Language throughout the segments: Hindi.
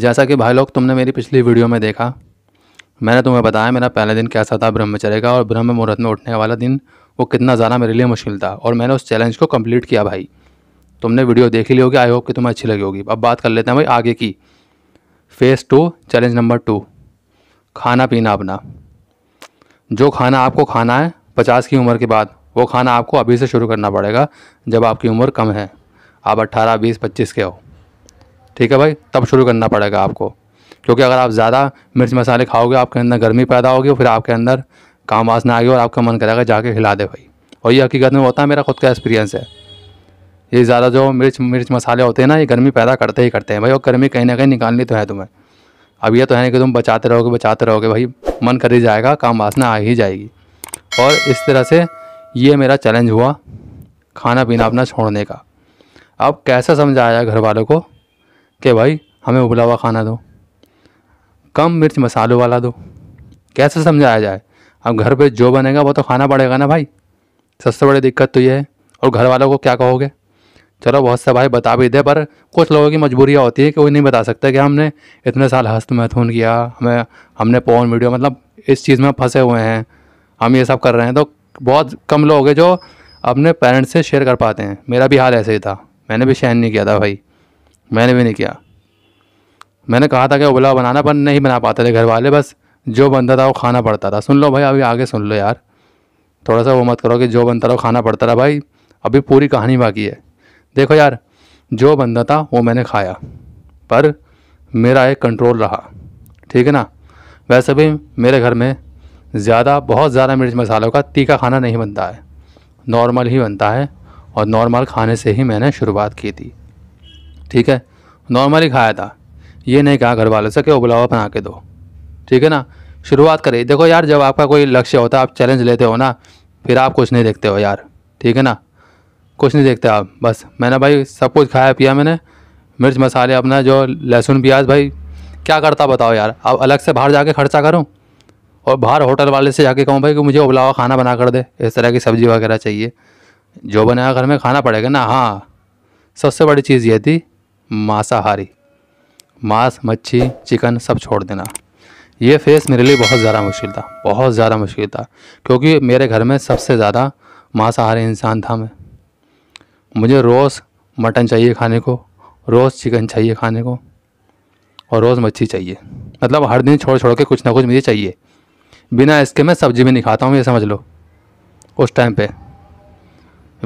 जैसा कि भाई लोग तुमने मेरी पिछली वीडियो में देखा मैंने तुम्हें बताया मेरा पहला दिन कैसा था ब्रह्मचर्य का और ब्रह्म मुहूर्त में उठने वाला दिन वो कितना ज़्यादा मेरे लिए मुश्किल था और मैंने उस चैलेंज को कंप्लीट किया भाई तुमने वीडियो देख ली होगी आई होप कि तुम्हें अच्छी लगी होगी अब बात कर लेते हैं भाई आगे की phase two challenge number two खाना पीना अपना जो खाना आपको खाना है पचास की उम्र के बाद वो खाना आपको अभी से शुरू करना पड़ेगा जब आपकी उम्र कम है आप अट्ठारह बीस पच्चीस के हो ठीक है भाई तब शुरू करना पड़ेगा आपको क्योंकि अगर आप ज़्यादा मिर्च मसाले खाओगे आपके अंदर गर्मी पैदा होगी फिर आपके अंदर काम वासना आएगी और आपका मन करेगा जाके हिला दे भाई और ये हकीकत में होता है मेरा खुद का एक्सपीरियंस है ये ज़्यादा जो मिर्च मिर्च मसाले होते हैं ना ये गर्मी पैदा करते ही करते हैं भाई और गर्मी कहीं ना कहीं निकालनी तो है तुम्हें अब ये तो है कि तुम बचाते रहोगे बचाते रहोगे भाई मन कर ही जाएगा काम वासना आ ही जाएगी और इस तरह से ये मेरा चैलेंज हुआ खाना पीना अपना छोड़ने का अब कैसा समझाया घर वालों को कि भाई हमें उबला हुआ खाना दो कम मिर्च मसालों वाला दो कैसे समझाया जाए अब घर पे जो बनेगा वो तो खाना पड़ेगा ना भाई सबसे बड़ी दिक्कत तो ये है और घर वालों को क्या कहोगे चलो बहुत से भाई बता भी दे पर कुछ लोगों की मजबूरियाँ होती है कि वो नहीं बता सकते कि हमने इतने साल हस्त महथून किया हमें हमने पोन वीडियो मतलब इस चीज़ में फंसे हुए हैं हम ये सब कर रहे हैं तो बहुत कम लोग हैं जो अपने पेरेंट्स से शेयर कर पाते हैं मेरा भी हाल ऐसे ही था मैंने भी शेयर नहीं किया था भाई मैंने भी नहीं किया मैंने कहा था कि उबला बनाना पर नहीं बना पाते थे घर वाले बस जो बनता था वो खाना पड़ता था सुन लो भाई अभी आगे सुन लो यार थोड़ा सा वो मत करो कि जो बनता था वो खाना पड़ता था भाई अभी पूरी कहानी बाकी है देखो यार जो बनता था वो मैंने खाया पर मेरा एक कंट्रोल रहा ठीक है ना वैसे भी मेरे घर में ज़्यादा बहुत ज़्यादा मिर्च मसालों का तीखा खाना नहीं बनता है नॉर्मल ही बनता है और नॉर्मल खाने से ही मैंने शुरुआत की थी ठीक है नॉर्मली खाया था ये नहीं कहा घर वाले से कि बुलावा बना के दो ठीक है ना शुरुआत करिए देखो यार जब आपका कोई लक्ष्य होता है आप चैलेंज लेते हो ना फिर आप कुछ नहीं देखते हो यार ठीक है ना कुछ नहीं देखते आप बस मैंने भाई सब कुछ खाया पिया मैंने मिर्च मसाले अपना जो लहसुन प्याज भाई क्या करता बताओ यार अब अलग से बाहर जाके खर्चा करूँ और बाहर होटल वाले से जाके कहूँ भाई कि मुझे उबलावा खाना बना कर दे इस तरह की सब्ज़ी वगैरह चाहिए जो बनाया घर में खाना पड़ेगा ना हाँ सबसे बड़ी चीज़ ये थी मांसाहारी मांस मच्छी चिकन सब छोड़ देना ये फेस मेरे लिए बहुत ज़्यादा मुश्किल था बहुत ज़्यादा मुश्किल था क्योंकि मेरे घर में सबसे ज़्यादा मांसाहारी इंसान था मैं मुझे रोज़ मटन चाहिए खाने को रोज़ चिकन चाहिए खाने को और रोज़ मच्छी चाहिए मतलब हर दिन छोड़ छोड़ के कुछ ना कुछ मुझे चाहिए बिना इसके मैं सब्ज़ी भी नहीं खाता हूँ ये समझ लो उस टाइम पे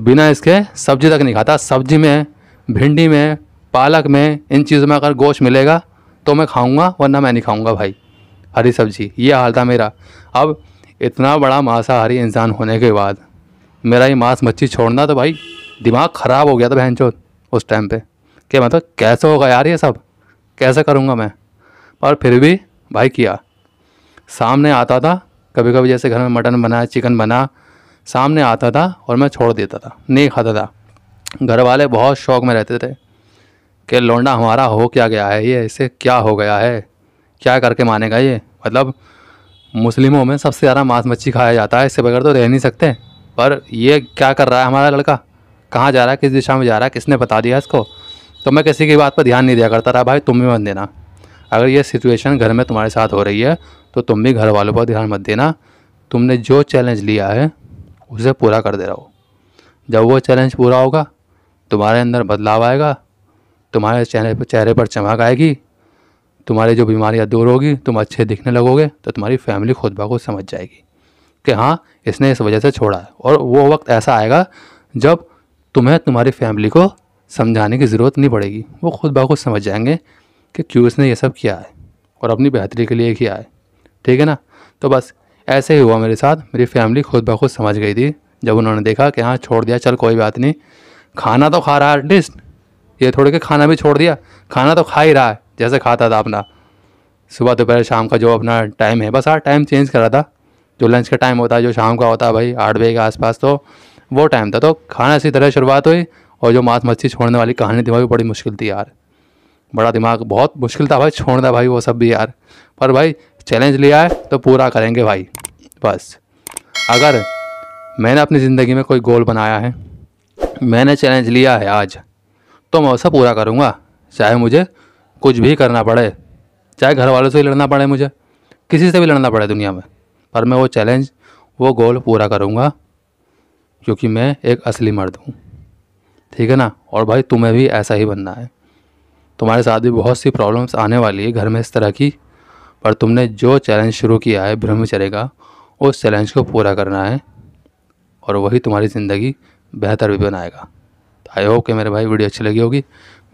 बिना इसके सब्ज़ी तक नहीं खाता सब्ज़ी में भिंडी में पालक में इन चीज़ों में अगर गोश्त मिलेगा तो मैं खाऊंगा वरना मैं नहीं खाऊंगा भाई हरी सब्जी ये हाल था मेरा अब इतना बड़ा मांसाहारी इंसान होने के बाद मेरा ये मांस मच्छी छोड़ना तो भाई दिमाग ख़राब हो गया था बहन उस टाइम पर कि मतलब कैसे होगा यार ये सब कैसे करूँगा मैं पर फिर भी भाई किया सामने आता था कभी कभी जैसे घर में मटन बना चिकन बना सामने आता था और मैं छोड़ देता था नहीं खाता था घर वाले बहुत शौक में रहते थे कि लौंडा हमारा हो क्या गया है ये इसे क्या हो गया है क्या करके मानेगा ये मतलब मुस्लिमों में सबसे ज़्यादा मांस मच्छी खाया जाता है इससे बगैर तो रह नहीं सकते पर ये क्या कर रहा है हमारा लड़का कहाँ जा रहा है किस दिशा में जा रहा है किसने बता दिया इसको तो मैं किसी की बात पर ध्यान नहीं दिया करता रहा भाई तुम भी मत देना अगर ये सिचुएशन घर में तुम्हारे साथ हो रही है तो तुम भी घर वालों पर ध्यान मत देना तुमने जो चैलेंज लिया है उसे पूरा कर दे रहा हो जब वो चैलेंज पूरा होगा तुम्हारे अंदर बदलाव आएगा तुम्हारे चेहरे पर चेहरे पर चमक आएगी तुम्हारी जो बीमारियाँ दूर होगी तुम अच्छे दिखने लगोगे तो तुम्हारी फैमिली खुद बखुद समझ जाएगी कि हाँ इसने इस वजह से छोड़ा है और वो वक्त ऐसा आएगा जब तुम्हें तुम्हारी फैमिली को समझाने की ज़रूरत नहीं पड़ेगी वो खुद ब खुद समझ जाएंगे कि क्यों इसने ये सब किया है और अपनी बेहतरी के लिए किया है ठीक है ना तो बस ऐसे ही हुआ मेरे साथ मेरी फैमिली खुद ब खुद समझ गई थी जब उन्होंने देखा कि हाँ छोड़ दिया चल कोई बात नहीं खाना तो खा रहा आर्टिस्ट ये थोड़े के खाना भी छोड़ दिया खाना तो खा ही रहा है जैसे खाता था अपना सुबह दोपहर शाम का जो अपना टाइम है बस हाँ टाइम चेंज कर रहा था जो लंच का टाइम होता है जो शाम का होता है भाई आठ बजे के आसपास तो वो टाइम था तो खाना इसी तरह शुरुआत हुई और जो मांस मच्छी छोड़ने वाली कहानी थी भाई बड़ी मुश्किल थी यार बड़ा दिमाग बहुत मुश्किल था भाई छोड़ना भाई वो सब भी यार पर भाई चैलेंज लिया है तो पूरा करेंगे भाई बस अगर मैंने अपनी ज़िंदगी में कोई गोल बनाया है मैंने चैलेंज लिया है आज तो मैं उसे पूरा करूँगा चाहे मुझे कुछ भी करना पड़े चाहे घर वालों से ही लड़ना पड़े मुझे किसी से भी लड़ना पड़े दुनिया में पर मैं वो चैलेंज वो गोल पूरा करूँगा क्योंकि मैं एक असली मर्द हूँ ठीक है ना और भाई तुम्हें भी ऐसा ही बनना है तुम्हारे साथ भी बहुत सी प्रॉब्लम्स आने वाली है घर में इस तरह की पर तुमने जो चैलेंज शुरू किया है ब्रह्मचर्य का उस चैलेंज को पूरा करना है और वही तुम्हारी ज़िंदगी बेहतर भी बनाएगा तो आई होप कि मेरे भाई वीडियो अच्छी लगी होगी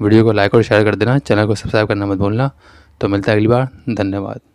वीडियो को लाइक और शेयर कर देना चैनल को सब्सक्राइब करना मत भूलना तो मिलता है अगली बार धन्यवाद